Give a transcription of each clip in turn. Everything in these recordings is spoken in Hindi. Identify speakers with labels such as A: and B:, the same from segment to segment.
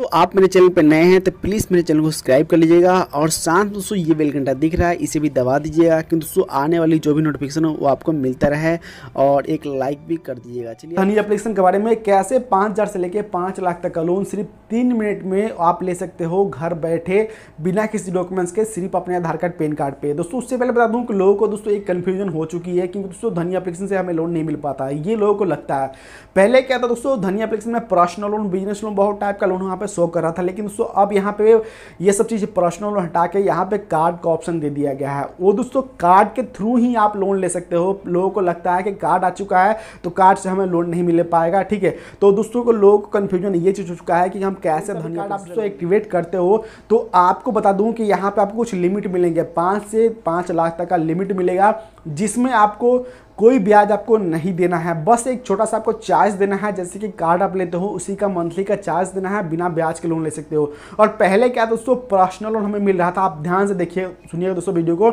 A: तो आप मेरे चैनल पर नए हैं तो प्लीज़ मेरे चैनल को सब्सक्राइब कर लीजिएगा और साथ दोस्तों ये बेल घंटा दिख रहा है इसे भी दबा दीजिएगा क्योंकि दोस्तों आने वाली जो भी नोटिफिकेशन हो वो आपको मिलता रहे और एक लाइक भी कर दीजिएगा चलिए धनी एप्लीकेशन के बारे में कैसे पाँच हज़ार से लेकर पाँच लाख तक का लोन सिर्फ तीन मिनट में आप ले सकते हो घर बैठे बिना किसी डॉक्यूमेंट्स के सिर्फ अपने आधार कार्ड पेन कार्ड पे दोस्तों उससे पहले बता दूं कि लोगों को दोस्तों एक कन्फ्यूजन हो चुकी है क्योंकि दोस्तों धनी एप्लीकेशन से हमें लोन नहीं मिल पाता है ये लोगों को लगता है पहले क्या था दोस्तों धनी एप्लीकेशन में पर्सनल लोन बिजनेस लोन बहुत टाइप का लोन वहाँ पर शो कर रहा था लेकिन दोस्तों अब यहाँ पे ये सब चीज़ पर्सनल लोन हटा के यहाँ पे कार्ड का ऑप्शन दे दिया गया है वो दोस्तों कार्ड के थ्रू ही आप लोन ले सकते हो लोगों को लगता है कि कार्ड आ चुका है तो कार्ड से हमें लोन नहीं मिल पाएगा ठीक है तो दोस्तों को लोगों को कन्फ्यूजन ये चीज़ हो चुका है कि हम कैसे धन कार्ड आप जो एक्टिवेट करते हो तो आपको बता दूं कि यहाँ पे आपको कुछ लिमिट मिलेंगे पाँच से पाँच लाख तक का लिमिट मिलेगा जिसमें आपको कोई ब्याज आपको नहीं देना है बस एक छोटा सा आपको चार्ज देना है जैसे कि कार्ड आप लेते हो उसी का मंथली का चार्ज देना है बिना ब्याज के लोन ले सकते हो और पहले क्या दोस्तों पर्सनल लोन हमें मिल रहा था आप ध्यान से देखिए सुनिएगा दोस्तों वीडियो को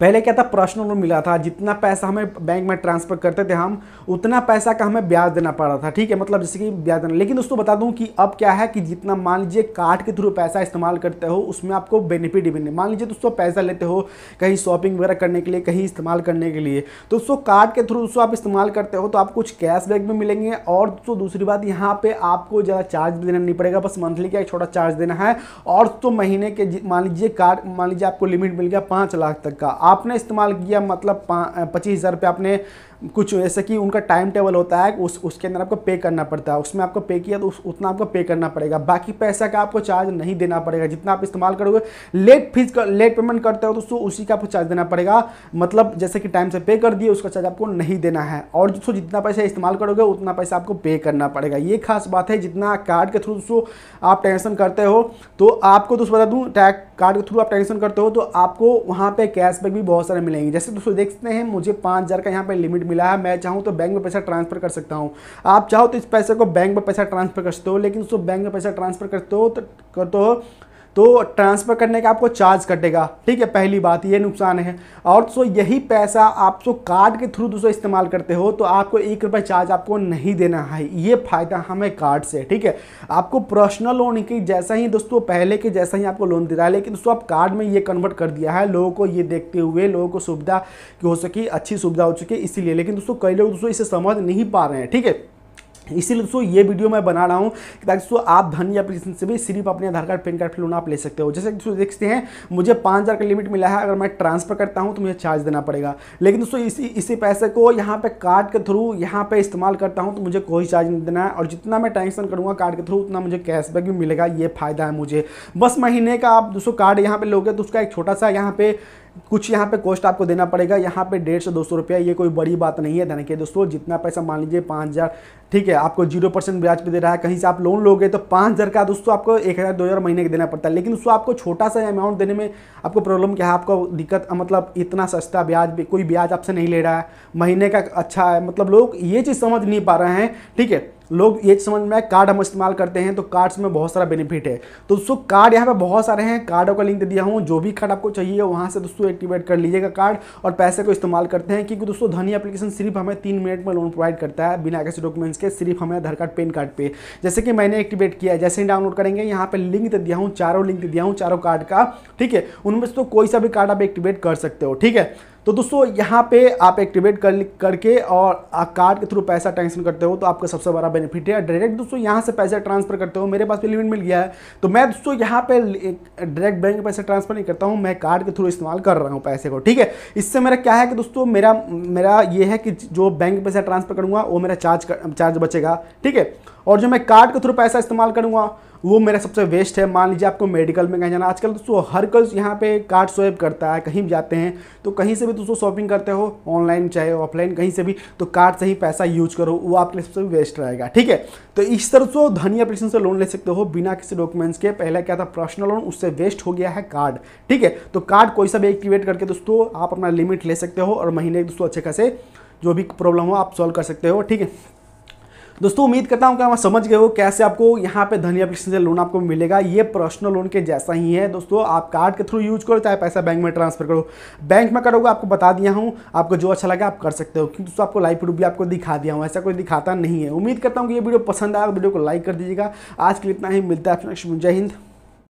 A: पहले क्या था पर्सनल लोन मिला था जितना पैसा हमें बैंक में ट्रांसफ़र करते थे हम उतना पैसा का हमें ब्याज देना पड़ रहा था ठीक है मतलब जैसे कि ब्याज देना लेकिन दोस्तों बता दूँ कि अब क्या है कि जितना मान लीजिए कार्ड के थ्रू पैसा इस्तेमाल करते हो उसमें आपको बेनिफिट भी मान लीजिए दोस्तों पैसा लेते हो कहीं शॉपिंग वगैरह करने के लिए कहीं इस्तेमाल करने के लिए तो दोस्तों कार्ड के थ्रू दोस्तों आप इस्तेमाल करते हो तो आप कुछ कैशबैक भी मिलेंगे और दोस्तों दूसरी बात यहाँ पे आपको ज़्यादा चार्ज भी देना नहीं पड़ेगा बस मंथली का एक छोटा चार्ज देना है और तो महीने के मान लीजिए कार्ड मान लीजिए आपको लिमिट मिल गया पाँच लाख तक का आपने इस्तेमाल किया मतलब पच्चीस हज़ार रुपये आपने कुछ जैसे कि उनका टाइम टेबल होता है उस उसके अंदर आपको पे करना पड़ता है उसमें आपको पे किया तो उस, उतना आपको पे करना पड़ेगा बाकी पैसा का आपको चार्ज नहीं देना पड़ेगा जितना आप इस्तेमाल करोगे लेट फीस कर, लेट पेमेंट करते हो तो उसको उसी का आपको चार्ज देना पड़ेगा मतलब जैसे कि टाइम से पे कर दिए उसका चार्ज आपको नहीं देना है और दोस्तों जितना पैसा इस्तेमाल करोगे उतना पैसा आपको पे करना पड़ेगा ये खास बात है जितना कार्ड के थ्रू दोस्तों आप टेंशन करते हो तो आपको दोस्तों बता दूँ कार्ड के थ्रू आप टेंशन करते हो तो आपको वहाँ पर कैशबैक भी बहुत सारे मिलेंगे जैसे दोस्तों देखते हैं मुझे पाँच का यहाँ पर लिमिट मिला है मैं चाहूँ तो बैंक में पैसा ट्रांसफर कर सकता हूँ आप चाहो तो इस पैसे को बैंक में पैसा ट्रांसफर कर सकते हो लेकिन उसको बैंक में पैसा ट्रांसफर करते हो तो करते हो तो ट्रांसफ़र करने का आपको चार्ज कटेगा ठीक है पहली बात ये नुकसान है और सो यही पैसा आप सो कार्ड के थ्रू दोस्तों इस्तेमाल करते हो तो आपको एक रुपये चार्ज आपको नहीं देना है ये फ़ायदा हमें कार्ड से ठीक है आपको पर्सनल लोन की जैसा ही दोस्तों पहले के जैसा ही आपको लोन दे रहा है लेकिन दोस्तों आप कार्ड में ये कन्वर्ट कर दिया है लोगों को ये देखते हुए लोगों को सुविधा हो सके अच्छी सुविधा हो चुकी है इसीलिए लेकिन दोस्तों कई लोग दोस्तों इसे समझ नहीं पा रहे हैं ठीक है इसीलिए दोस्तों ये वीडियो मैं बना रहा हूँ ताकि दोस्तों आप धनी एप्लीकेशन से भी सिर्फ अपने आधार कार्ड पेन कार्ड फिर आप ले सकते हो जैसे दोस्तों देखते हैं मुझे पाँच हज़ार का लिमिट मिला है अगर मैं ट्रांसफर करता हूँ तो मुझे चार्ज देना पड़ेगा लेकिन दोस्तों इसी इसी पैसे को यहाँ पे कार्ड के थ्रू यहाँ पर इस्तेमाल करता हूँ तो मुझे कोई चार्ज नहीं देना है और जितना मैं ट्रांसफर करूँगा कार्ड के थ्रू उतना मुझे कैशबैक भी मिलेगा ये फ़ायदा है मुझे बस महीने का आप दोस्तों कार्ड यहाँ पर लोगे तो उसका एक छोटा सा यहाँ पर कुछ यहाँ पे कॉस्ट आपको देना पड़ेगा यहाँ पे डेढ़ से दो सौ रुपया ये कोई बड़ी बात नहीं है धन दोस्तों जितना पैसा मान लीजिए पाँच हज़ार ठीक है आपको जीरो परसेंट ब्याज पे दे रहा है कहीं से आप लोन लोगे तो पाँच हज़ार का दोस्तों आपको एक हज़ार दो हज़ार महीने का देना पड़ता है लेकिन उसको आपको छोटा सा अमाउंट देने में आपको प्रॉब्लम क्या है आपको दिक्कत मतलब इतना सस्ता ब्याज कोई ब्याज आपसे नहीं ले रहा है महीने का अच्छा है मतलब लोग ये चीज़ समझ नहीं पा रहे हैं ठीक है लोग ये समझ में आए कार्ड हम इस्तेमाल करते हैं तो कार्ड्स में बहुत सारा बेनिफिट है तो दोस्तों कार्ड यहाँ पे बहुत सारे हैं कार्डों का लिंक दे दिया हूँ जो भी कार्ड आपको चाहिए वहाँ से दोस्तों एक्टिवेट कर लीजिएगा कार्ड और पैसे को इस्तेमाल करते हैं क्योंकि दोस्तों धनी एप्लीकेशन सिर्फ हमें तीन मिनट में लोन प्रोवाइड करता है बिना किसी डॉक्यूमेंट्स के सिर्फ हमें आधार कार्ड पेन कार्ड पर जैसे कि मैंने एक्टिवेट किया जैसे ही डाउनलोड करेंगे यहाँ पर लिंक दे दिया हूँ चारों लिंक दे दिया हूँ चारों कार्ड का ठीक है उनमें से तो कोई सा भी कार्ड आप एक्टिवेट कर सकते हो ठीक है तो दोस्तों यहाँ पे आप एक्टिवेट कर करके और कार्ड के थ्रू पैसा ट्रांसफर करते हो तो आपका सबसे बड़ा बेनिफिट है डायरेक्ट दोस्तों यहाँ से पैसा ट्रांसफर करते हो मेरे पास भी लिमिट मिल गया है तो मैं दोस्तों यहाँ पे डायरेक्ट बैंक में पैसा ट्रांसफर नहीं करता हूँ मैं कार्ड के थ्रू इस्तेमाल कर रहा हूँ पैसे को ठीक है इससे मेरा क्या है कि दोस्तों मेरा मेरा ये है कि जो बैंक पैसा ट्रांसफर करूँगा वो मेरा चार्ज चार्ज बचेगा ठीक है और जो मैं कार्ड के थ्रू पैसा इस्तेमाल करूँगा वो मेरा सबसे वेस्ट है मान लीजिए आपको मेडिकल में कहीं जाना आजकल दोस्तों हर कोई यहाँ पे कार्ड स्वैप करता है कहीं भी जाते हैं तो कहीं से भी दोस्तों शॉपिंग करते हो ऑनलाइन चाहे ऑफलाइन कहीं से भी तो कार्ड से ही पैसा यूज करो वो आपके लिए सबसे वेस्ट रहेगा ठीक है तो इस तरह से धनी एप्लीकेशन से लोन ले सकते हो बिना किसी डॉक्यूमेंट्स के पहले क्या था पर्सनल लोन उससे वेस्ट हो गया है कार्ड ठीक है तो कार्ड कोई सा भी एक्टिवेट करके दोस्तों आप अपना लिमिट ले सकते हो और महीने दोस्तों अच्छे खासे जो भी प्रॉब्लम हो आप सॉल्व कर सकते हो ठीक है दोस्तों उम्मीद करता हूँ कि आप समझ गए हो कैसे आपको यहाँ पे धनी एप्लीकेशन से लोन आपको मिलेगा ये पर्सनल लोन के जैसा ही है दोस्तों आप कार्ड के थ्रू यूज करो चाहे पैसा बैंक में ट्रांसफर करो बैंक में करोगे आपको बता दिया हूँ आपको जो अच्छा लगे आप कर सकते हो क्योंकि दोस्तों आपको लाइव प्रूफ भी आपको दिखा दिया हूँ ऐसा कोई दिखाता नहीं है उम्मीद करता हूँ कि ये वीडियो पसंद आया वीडियो को लाइक कर दीजिएगा आज के लिए इतना ही मिलता है जय हिंद